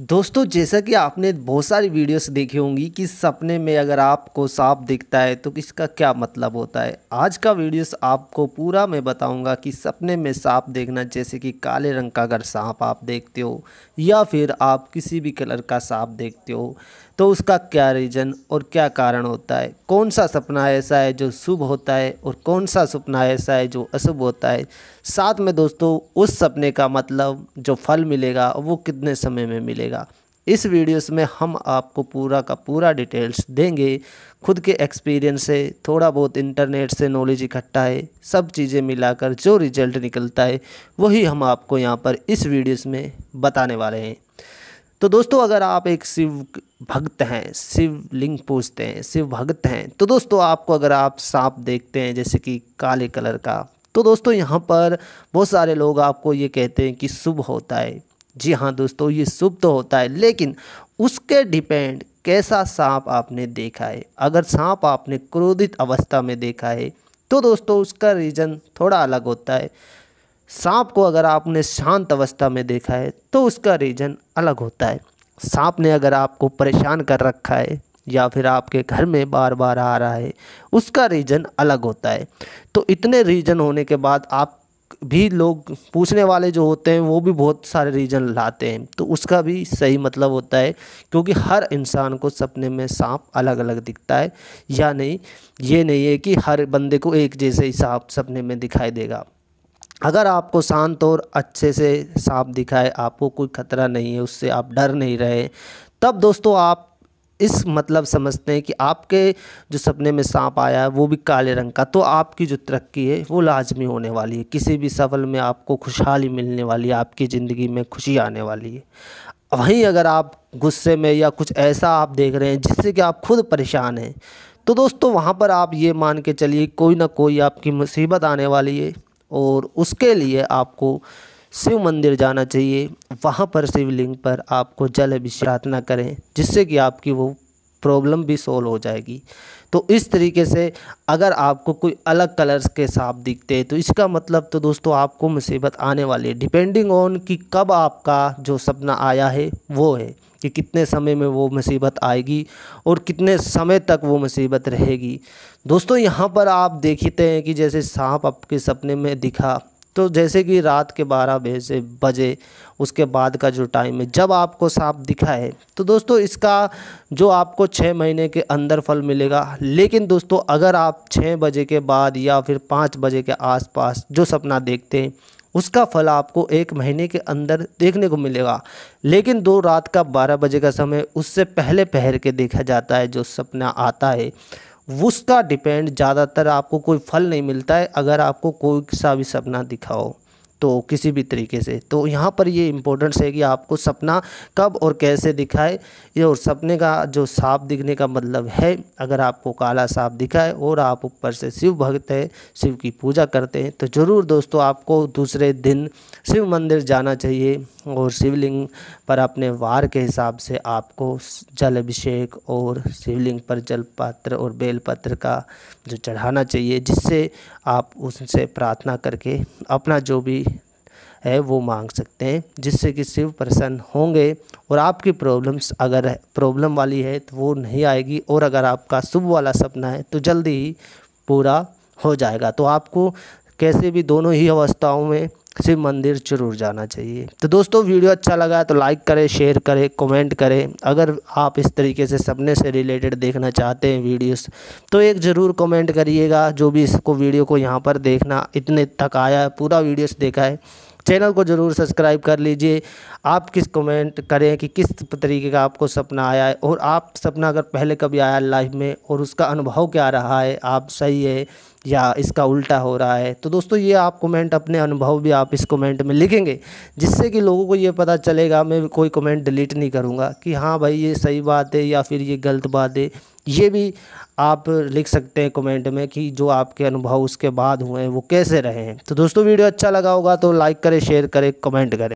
दोस्तों जैसा कि आपने बहुत सारी वीडियोस देखी होंगी कि सपने में अगर आपको सांप दिखता है तो इसका क्या मतलब होता है आज का वीडियोस आपको पूरा मैं बताऊंगा कि सपने में सांप देखना जैसे कि काले रंग का अगर सांप आप देखते हो या फिर आप किसी भी कलर का सांप देखते हो तो उसका क्या रीज़न और क्या कारण होता है कौन सा सपना ऐसा है जो शुभ होता है और कौन सा सपना ऐसा है जो अशुभ होता है साथ में दोस्तों उस सपने का मतलब जो फल मिलेगा वो कितने समय में मिलेगा इस वीडियोस में हम आपको पूरा का पूरा डिटेल्स देंगे खुद के एक्सपीरियंस से थोड़ा बहुत इंटरनेट से नॉलेज इकट्ठा है सब चीज़ें मिलाकर जो रिजल्ट निकलता है वही हम आपको यहाँ पर इस वीडियोस में बताने वाले हैं तो दोस्तों अगर आप एक शिव भक्त हैं शिव लिंग पूजते हैं शिव भक्त हैं तो दोस्तों आपको अगर आप सांप देखते हैं जैसे कि काले कलर का तो दोस्तों यहाँ पर बहुत सारे लोग आपको ये कहते हैं कि शुभ होता है जी हाँ दोस्तों ये शुभ तो होता है लेकिन उसके डिपेंड कैसा सांप आपने देखा है अगर सांप आपने क्रोधित अवस्था में देखा है तो दोस्तों उसका रीज़न थोड़ा अलग होता है सांप को अगर आपने शांत अवस्था में देखा है तो उसका रीज़न अलग होता है सांप ने अगर आपको परेशान कर रखा है या फिर आपके घर में बार बार आ रहा है उसका रीज़न अलग होता है तो इतने रीज़न होने के बाद आप भी लोग पूछने वाले जो होते हैं वो भी बहुत सारे रीज़न लाते हैं तो उसका भी सही मतलब होता है क्योंकि हर इंसान को सपने में सांप अलग अलग दिखता है या नहीं ये नहीं है कि हर बंदे को एक जैसे ही सांप सपने में दिखाई देगा अगर आपको शांत और अच्छे से सांप दिखाए आपको कोई ख़तरा नहीं है उससे आप डर नहीं रहे तब दोस्तों आप इस मतलब समझते हैं कि आपके जो सपने में सांप आया है वो भी काले रंग का तो आपकी जो तरक्की है वो लाजमी होने वाली है किसी भी सफल में आपको खुशहाली मिलने वाली है आपकी ज़िंदगी में खुशी आने वाली है वहीं अगर आप गुस्से में या कुछ ऐसा आप देख रहे हैं जिससे कि आप खुद परेशान हैं तो दोस्तों वहाँ पर आप ये मान के चलिए कोई ना कोई आपकी मुसीबत आने वाली है और उसके लिए आपको शिव मंदिर जाना चाहिए वहाँ पर शिवलिंग पर आपको जल अभिषेक प्रार्थना करें जिससे कि आपकी वो प्रॉब्लम भी सोल्व हो जाएगी तो इस तरीके से अगर आपको कोई अलग कलर्स के सांप दिखते हैं तो इसका मतलब तो दोस्तों आपको मुसीबत आने वाली है डिपेंडिंग ऑन कि कब आपका जो सपना आया है वो है कि कितने समय में वो मुसीबत आएगी और कितने समय तक वो मुसीबत रहेगी दोस्तों यहाँ पर आप देखते हैं कि जैसे सांप आपके सपने में दिखा तो जैसे कि रात के बारह बजे बजे उसके बाद का जो टाइम है जब आपको सांप दिखा है तो दोस्तों इसका जो आपको छः महीने के अंदर फल मिलेगा लेकिन दोस्तों अगर आप छः बजे के बाद या फिर पाँच बजे के आसपास जो सपना देखते हैं उसका फल आपको एक महीने के अंदर देखने को मिलेगा लेकिन दो रात का बारह बजे का समय उससे पहले पहर के देखा जाता है जो सपना आता है उसका डिपेंड ज़्यादातर आपको कोई फल नहीं मिलता है अगर आपको कोई सा भी सपना दिखाओ तो किसी भी तरीके से तो यहाँ पर ये इम्पोर्टेंस है कि आपको सपना कब और कैसे दिखाए ये और सपने का जो सांप दिखने का मतलब है अगर आपको काला सांप दिखाए और आप ऊपर से शिव भक्त हैं शिव की पूजा करते हैं तो ज़रूर दोस्तों आपको दूसरे दिन शिव मंदिर जाना चाहिए और शिवलिंग पर अपने वार के हिसाब से आपको जल अभिषेक और शिवलिंग पर जल पात्र और बेलपत्र का जो चढ़ाना चाहिए जिससे आप उनसे प्रार्थना करके अपना जो भी है वो मांग सकते हैं जिससे कि शिव प्रसन्न होंगे और आपकी प्रॉब्लम्स अगर प्रॉब्लम वाली है तो वो नहीं आएगी और अगर आपका शुभ वाला सपना है तो जल्दी ही पूरा हो जाएगा तो आपको कैसे भी दोनों ही अवस्थाओं में शिव मंदिर जरूर जाना चाहिए तो दोस्तों वीडियो अच्छा लगा तो लाइक करें शेयर करें कमेंट करें अगर आप इस तरीके से सपने से रिलेटेड देखना चाहते हैं वीडियोस तो एक ज़रूर कमेंट करिएगा जो भी इसको वीडियो को यहाँ पर देखना इतने तक आया है पूरा वीडियोस देखा है चैनल को ज़रूर सब्सक्राइब कर लीजिए आप किस कमेंट करें कि किस तरीके का आपको सपना आया है और आप सपना अगर पहले कभी आया लाइफ में और उसका अनुभव क्या रहा है आप सही है या इसका उल्टा हो रहा है तो दोस्तों ये आप कमेंट अपने अनुभव भी आप इस कमेंट में लिखेंगे जिससे कि लोगों को ये पता चलेगा मैं कोई कमेंट डिलीट नहीं करूँगा कि हाँ भाई ये सही बात है या फिर ये गलत बात है ये भी आप लिख सकते हैं कमेंट में कि जो आपके अनुभव उसके बाद हुए हैं वो कैसे रहे हैं तो दोस्तों वीडियो अच्छा लगा होगा तो लाइक करें शेयर करें कमेंट करें